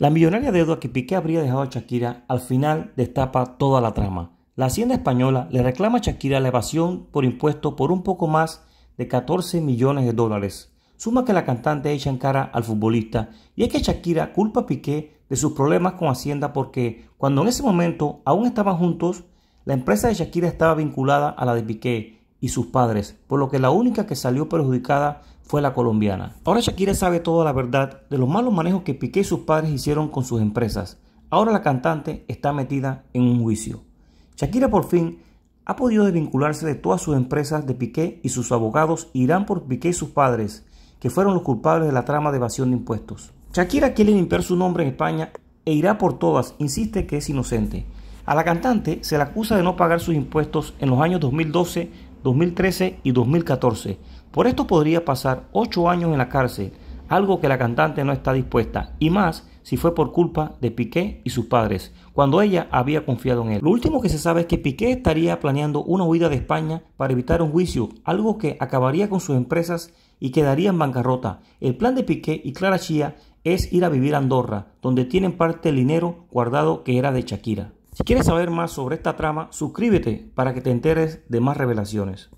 La millonaria deuda que Piqué habría dejado a Shakira al final destapa toda la trama. La Hacienda Española le reclama a Shakira la evasión por impuesto por un poco más de 14 millones de dólares. Suma que la cantante echa en cara al futbolista y es que Shakira culpa a Piqué de sus problemas con Hacienda porque cuando en ese momento aún estaban juntos, la empresa de Shakira estaba vinculada a la de Piqué y sus padres, por lo que la única que salió perjudicada fue la colombiana. Ahora Shakira sabe toda la verdad de los malos manejos que Piqué y sus padres hicieron con sus empresas. Ahora la cantante está metida en un juicio. Shakira por fin ha podido desvincularse de todas sus empresas de Piqué y sus abogados irán por Piqué y sus padres, que fueron los culpables de la trama de evasión de impuestos. Shakira quiere limpiar su nombre en España e irá por todas, insiste que es inocente. A la cantante se le acusa de no pagar sus impuestos en los años 2012 2013 y 2014. Por esto podría pasar 8 años en la cárcel, algo que la cantante no está dispuesta, y más si fue por culpa de Piqué y sus padres, cuando ella había confiado en él. Lo último que se sabe es que Piqué estaría planeando una huida de España para evitar un juicio, algo que acabaría con sus empresas y quedaría en bancarrota. El plan de Piqué y Clara Chía es ir a vivir a Andorra, donde tienen parte del dinero guardado que era de Shakira. Si quieres saber más sobre esta trama, suscríbete para que te enteres de más revelaciones.